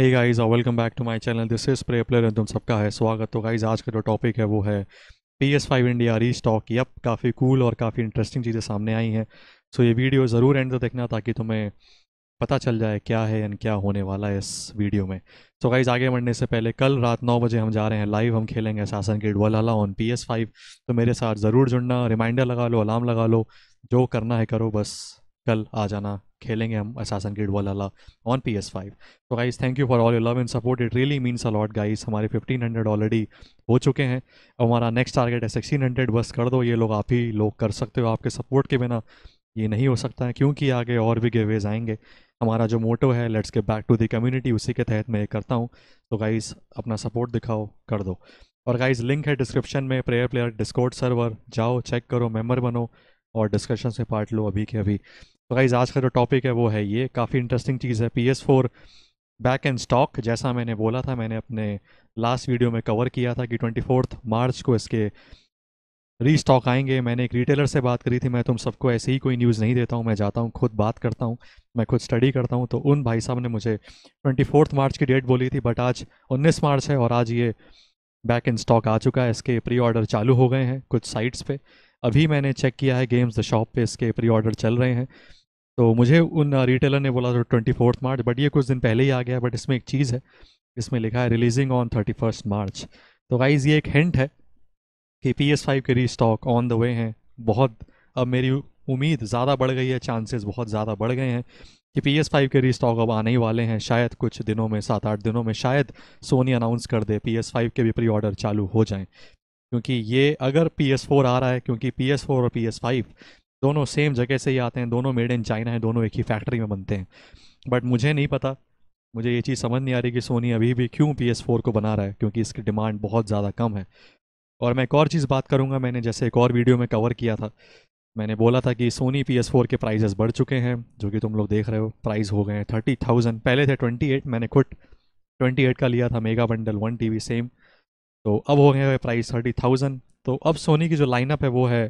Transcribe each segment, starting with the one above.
हे guys और welcome back to my channel this is pray player तुम सबका है स्वागत तो गाइस आज का जो टॉपिक है वो है P S five India restock yup काफ़ी कूल और काफ़ी इंटरेस्टिंग चीज़ें सामने आई हैं सो ये वीडियो ज़रूर एंड तक देखना ताकि तुम्हें पता चल जाए क्या है एंड क्या होने वाला है इस वीडियो में सो so, आगे बढ़ने से पहले कल रात नौ बजे हम जा रहे हैं लाइव हम खेलेंगे शासन के वाला ऑन पी एस फाइव तो मेरे साथ ज़रूर जुड़ना रिमाइंडर लगा लो अलार्म लगा लो जो करना है करो बस कल आ जाना खेलेंगे हम Assassin Creed Valhalla on P S five तो guys thank you for all you love and support it really means a lot guys हमारे फिफ्टीन हंड्रेड ऑलरेडी हो चुके हैं हमारा नेक्स्ट टारगेट है सिक्सटीन हंड्रेड बस कर दो ये लोग आप ही लोग कर सकते हो आपके सपोर्ट के बिना ये नहीं हो सकता है क्योंकि आगे और भी गेवेज आएंगे हमारा जो मोटो है लेट्स के बैक टू दी कम्युनिटी उसी के तहत मैं ये करता हूँ तो गाइज़ अपना सपोर्ट दिखाओ कर दो और गाइज़ लिंक है डिस्क्रिप्शन में प्रेयर प्लेयर डिस्कॉर्ड सर्वर जाओ चेक करो मेम्बर बनो और डिस्कशन से पार्ट लो अभी के अभी तो गाइज़ आज का जो टॉपिक है वो है ये काफ़ी इंटरेस्टिंग चीज़ है P S four back in stock जैसा मैंने बोला था मैंने अपने लास्ट वीडियो में कवर किया था कि ट्वेंटी फोर्थ मार्च को इसके री स्टॉक आएंगे मैंने एक रिटेलर से बात करी थी मैं तुम सबको ऐसे ही कोई न्यूज़ नहीं देता हूँ मैं जाता हूँ खुद बात करता हूँ मैं खुद स्टडी करता हूँ तो उन भाई साहब ने मुझे ट्वेंटी फोर्थ मार्च की डेट बोली थी बट आज उन्नीस मार्च है और आज ये बैक इन स्टॉक आ चुका है इसके प्री ऑर्डर चालू हो गए हैं कुछ साइट्स पे अभी मैंने चेक किया है गेम्स द शॉप पे इसके प्री ऑर्डर चल रहे हैं तो मुझे उन रिटेलर uh, ने बोला था ट्वेंटी फोर्थ मार्च बट ये कुछ दिन पहले ही आ गया बट इसमें एक चीज़ है इसमें लिखा है releasing on thirty first March तो गाइज ये एक हिंट है कि पी एस फाइव के स्टॉक ऑन द वे हैं बहुत अब मेरी उम्मीद ज़्यादा बढ़ गई है चांसेस बहुत ज़्यादा बढ़ गए हैं कि पी एस फाइव के स्टॉक अब आने ही वाले हैं शायद कुछ दिनों में सात आठ दिनों में शायद सोनी अनाउंस कर दे पी एस फाइव के भी प्री ऑर्डर चालू हो जाएं क्योंकि ये अगर पी एस फोर आ रहा है क्योंकि पी एस फोर और पी एस फाइव दोनों सेम जगह से ही आते हैं दोनों मेड इन चाइना है दोनों एक ही फैक्ट्री में बनते हैं बट मुझे नहीं पता मुझे ये चीज़ समझ नहीं आ रही कि सोनी अभी भी क्यों पी एस फोर को बना रहा है क्योंकि इसकी डिमांड बहुत ज़्यादा कम है और मैं एक और चीज़ बात करूँगा मैंने जैसे एक और वीडियो में कवर किया था मैंने बोला था कि सोनी पी एस फोर के प्राइजेस बढ़ चुके हैं जो कि तुम लोग देख रहे हो प्राइस हो गए हैं थर्टी थाउजेंड पहले थे ट्वेंटी एट मैंने खुद ट्वेंटी एट का लिया था mega bundle one T V same तो अब हो गया प्राइस थर्टी थाउजेंड तो अब सोनी की जो लाइनअप है वो है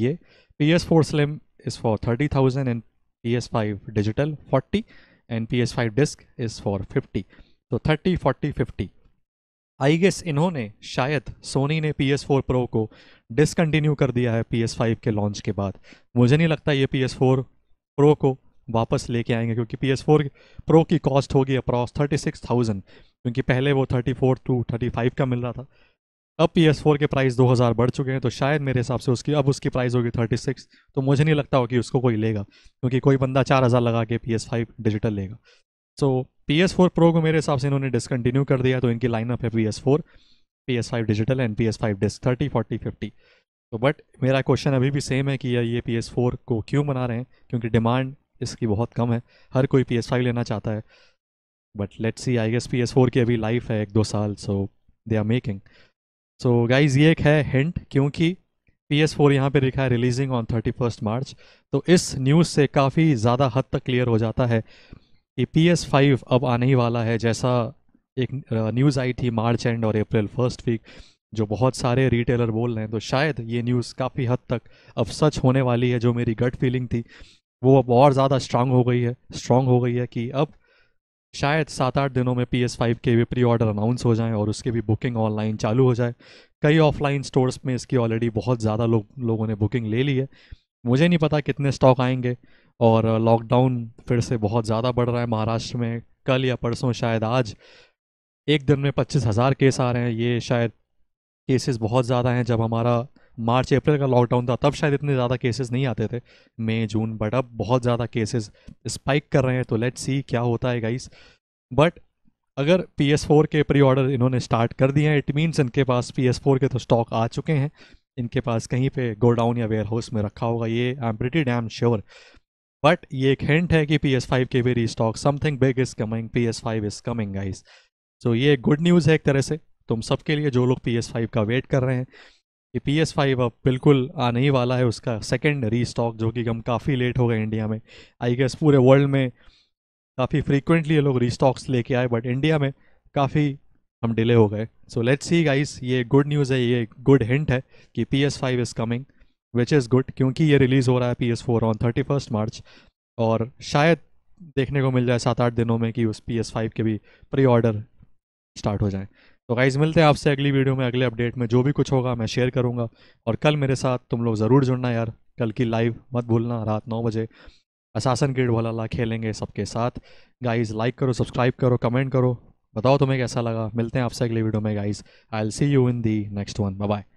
ये P S four slim is for thirty thousand and P S five digital forty and P S five disc is for fifty तो thirty forty fifty I guess इन्होंने शायद सोनी ने पी एस फोर प्रो को discontinue कर दिया है P S five के launch के बाद मुझे नहीं लगता ये पी एस फोर प्रो को वापस लेके आएंगे क्योंकि पी एस फोर प्रो की कॉस्ट होगी अप्रॉक्स थर्टी सिक्स थाउजेंड क्योंकि पहले वो thirty four to thirty five का मिल रहा था अब पी एस फोर के प्राइस दो हज़ार बढ़ चुके हैं तो शायद मेरे हिसाब से उसकी अब उसकी प्राइस होगी थर्टी सिक्स तो मुझे नहीं लगता हो कि उसको कोई लेगा क्योंकि कोई बंदा चार हज़ार लगा के पी एस फाइव डिजिटल लेगा so P S four pro को मेरे हिसाब से इन्होंने डिसकंटिन्यू कर दिया तो इनकी लाइनअप है P S four P S five digital and P S five disc thirty forty fifty तो बट मेरा क्वेश्चन अभी भी सेम है कि ये पी एस फोर को क्यों बना रहे हैं क्योंकि डिमांड इसकी बहुत कम है हर कोई पी एस फाइव लेना चाहता है but let's see I guess P S four की अभी लाइफ है एक दो साल so they are making so guys ये एक है हिंट क्योंकि पी एस फोर यहाँ पर लिखा है releasing on thirty first March तो इस न्यूज़ से काफ़ी ज़्यादा हद तक क्लियर हो जाता है कि पी एस फाइव अब आने ही वाला है जैसा एक न्यूज़ आई थी मार्च एंड और अप्रैल फर्स्ट वीक जो बहुत सारे रिटेलर बोल रहे हैं तो शायद ये न्यूज़ काफ़ी हद तक अब सच होने वाली है जो मेरी गट फीलिंग थी वो अब और ज़्यादा स्ट्रांग हो गई है स्ट्रांग हो गई है कि अब शायद सात आठ दिनों में पी एस फाइव के भी प्री ऑर्डर अनाउंस हो जाएं और उसकी भी बुकिंग ऑनलाइन चालू हो जाए कई ऑफलाइन स्टोर्स में इसकी ऑलरेडी बहुत ज़्यादा लो, लोगों ने बुकिंग ले ली है मुझे नहीं पता कितने स्टॉक आएंगे और लॉकडाउन फिर से बहुत ज़्यादा बढ़ रहा है महाराष्ट्र में कल या परसों शायद आज एक दिन में पच्चीस हज़ार केस आ रहे हैं ये शायद केसेस बहुत ज़्यादा हैं जब हमारा मार्च अप्रैल का लॉकडाउन था तब शायद इतने ज़्यादा केसेस नहीं आते थे मई जून बट अब बहुत ज़्यादा केसेस स्पाइक कर रहे हैं तो लेट्स सी क्या होता है गाइस बट अगर पी एस फोर के प्री ऑर्डर इन्होंने स्टार्ट कर दिए हैं इट मीन्स इनके पास पी एस फोर के तो स्टॉक आ चुके हैं इनके पास कहीं पे गोडाउन या वेयर हाउस में रखा होगा ये I am pretty damn sure but ये एक हिंट है कि पी एस फाइव के very stock something big is coming P S five is coming guys so ये गुड न्यूज़ है एक तरह से तुम सबके लिए जो लोग पी एस फाइव का वेट कर रहे हैं कि पी एस फाइव अब बिल्कुल आने ही वाला है उसका सेकेंड स्टॉक जो कि हम काफ़ी लेट हो गए इंडिया में आई गेस पूरे वर्ल्ड में काफ़ी फ्रीक्वेंटली ये लोग स्टॉक्स लेके आए बट इंडिया में काफ़ी हम डिले हो गए सो लेट्स सी गाइस ये गुड न्यूज़ है ये गुड हिंट है कि P S five is coming which is good क्योंकि ये रिलीज़ हो रहा है P S four on thirty first March और शायद देखने को मिल जाए सात आठ दिनों में कि उस पी एस फाइव के भी प्री ऑर्डर स्टार्ट हो जाए तो गाइज मिलते हैं आपसे अगली वीडियो में अगले अपडेट में जो भी कुछ होगा मैं शेयर करूँगा और कल मेरे साथ तुम लोग ज़रूर जुड़ना यार कल की लाइव मत भूलना रात नौ बजे असासन ग्रेड वाला खेलेंगे सबके साथ गाइज लाइक करो सब्सक्राइब करो कमेंट करो बताओ तुम्हें कैसा लगा मिलते हैं आपसे अगली वीडियो में guys I'll see you in the next one bye